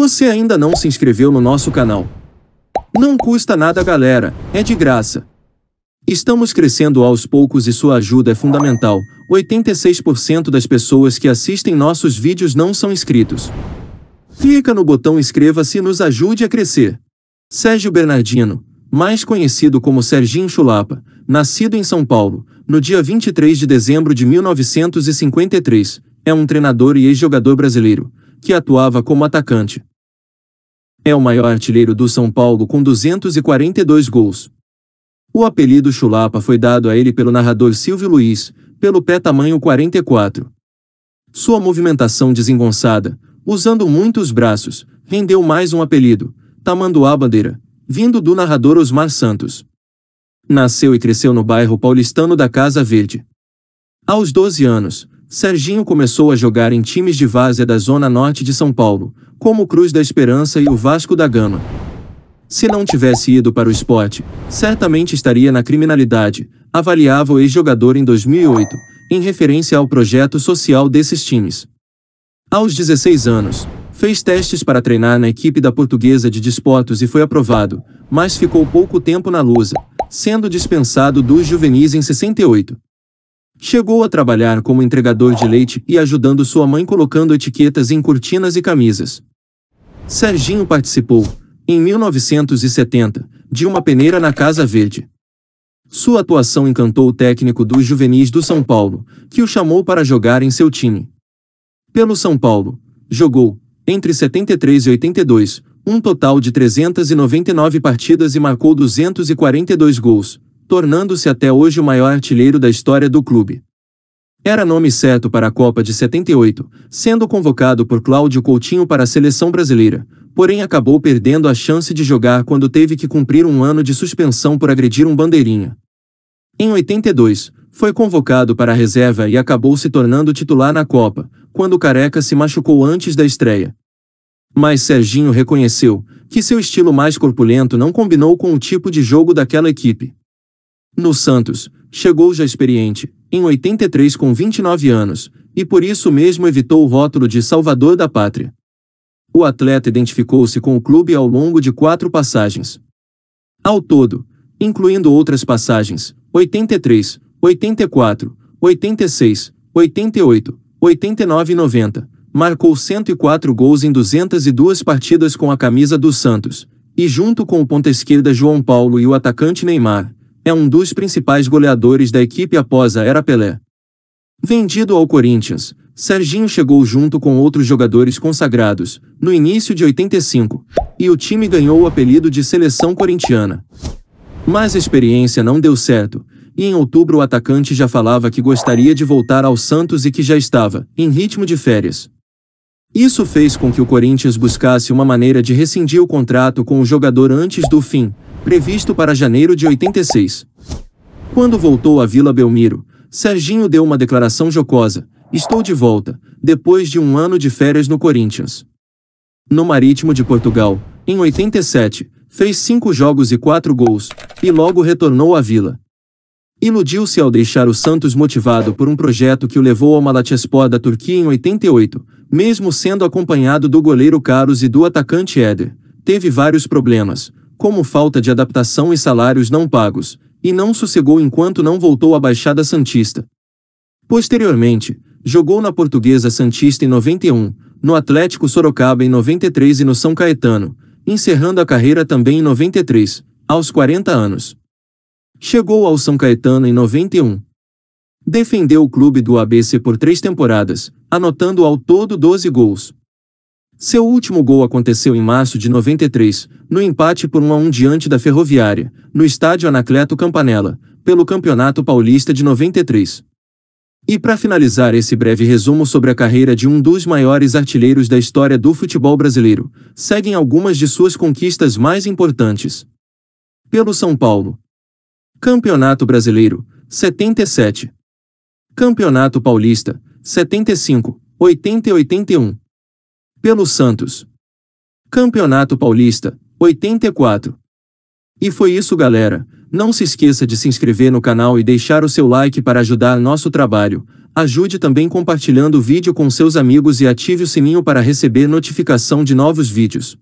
Você ainda não se inscreveu no nosso canal? Não custa nada, galera, é de graça. Estamos crescendo aos poucos e sua ajuda é fundamental. 86% das pessoas que assistem nossos vídeos não são inscritos. Clica no botão inscreva-se e nos ajude a crescer. Sérgio Bernardino, mais conhecido como Serginho Chulapa, nascido em São Paulo, no dia 23 de dezembro de 1953, é um treinador e ex-jogador brasileiro, que atuava como atacante, é o maior artilheiro do São Paulo com 242 gols. O apelido Chulapa foi dado a ele pelo narrador Silvio Luiz, pelo pé tamanho 44. Sua movimentação desengonçada, usando muitos braços, rendeu mais um apelido, Tamanduá Bandeira, vindo do narrador Osmar Santos. Nasceu e cresceu no bairro paulistano da Casa Verde. Aos 12 anos, Serginho começou a jogar em times de várzea da zona norte de São Paulo, como o Cruz da Esperança e o Vasco da Gama. Se não tivesse ido para o esporte, certamente estaria na criminalidade, avaliava o ex-jogador em 2008, em referência ao projeto social desses times. Aos 16 anos, fez testes para treinar na equipe da Portuguesa de Desportos e foi aprovado, mas ficou pouco tempo na Lusa, sendo dispensado dos juvenis em 68. Chegou a trabalhar como entregador de leite e ajudando sua mãe colocando etiquetas em cortinas e camisas. Serginho participou, em 1970, de uma peneira na Casa Verde. Sua atuação encantou o técnico dos juvenis do São Paulo, que o chamou para jogar em seu time. Pelo São Paulo, jogou, entre 73 e 82, um total de 399 partidas e marcou 242 gols, tornando-se até hoje o maior artilheiro da história do clube. Era nome certo para a Copa de 78, sendo convocado por Cláudio Coutinho para a seleção brasileira, porém acabou perdendo a chance de jogar quando teve que cumprir um ano de suspensão por agredir um bandeirinha. Em 82, foi convocado para a reserva e acabou se tornando titular na Copa, quando Careca se machucou antes da estreia. Mas Serginho reconheceu que seu estilo mais corpulento não combinou com o tipo de jogo daquela equipe. No Santos, chegou já experiente, em 83 com 29 anos, e por isso mesmo evitou o rótulo de Salvador da Pátria. O atleta identificou-se com o clube ao longo de quatro passagens. Ao todo, incluindo outras passagens, 83, 84, 86, 88, 89 e 90, marcou 104 gols em 202 partidas com a camisa do Santos, e junto com o ponta esquerda João Paulo e o atacante Neymar, é um dos principais goleadores da equipe após a era Pelé. Vendido ao Corinthians, Serginho chegou junto com outros jogadores consagrados, no início de 85, e o time ganhou o apelido de Seleção Corintiana. Mas a experiência não deu certo, e em outubro o atacante já falava que gostaria de voltar ao Santos e que já estava, em ritmo de férias, isso fez com que o Corinthians buscasse uma maneira de rescindir o contrato com o jogador antes do fim, previsto para janeiro de 86. Quando voltou à Vila Belmiro, Serginho deu uma declaração jocosa: Estou de volta, depois de um ano de férias no Corinthians. No Marítimo de Portugal, em 87, fez cinco jogos e quatro gols, e logo retornou à Vila. Iludiu-se ao deixar o Santos motivado por um projeto que o levou ao Malatyaspor da Turquia em 88, mesmo sendo acompanhado do goleiro Carlos e do atacante Éder, teve vários problemas, como falta de adaptação e salários não pagos, e não sossegou enquanto não voltou à Baixada Santista. Posteriormente, jogou na Portuguesa Santista em 91, no Atlético Sorocaba em 93 e no São Caetano, encerrando a carreira também em 93, aos 40 anos. Chegou ao São Caetano em 91, defendeu o clube do ABC por três temporadas, anotando ao todo 12 gols. Seu último gol aconteceu em março de 93, no empate por 1 a 1 diante da Ferroviária, no estádio Anacleto Campanella, pelo Campeonato Paulista de 93. E para finalizar esse breve resumo sobre a carreira de um dos maiores artilheiros da história do futebol brasileiro, seguem algumas de suas conquistas mais importantes. Pelo São Paulo. Campeonato Brasileiro, 77. Campeonato Paulista, 75, 80 e 81. Pelo Santos. Campeonato Paulista, 84. E foi isso, galera. Não se esqueça de se inscrever no canal e deixar o seu like para ajudar nosso trabalho. Ajude também compartilhando o vídeo com seus amigos e ative o sininho para receber notificação de novos vídeos.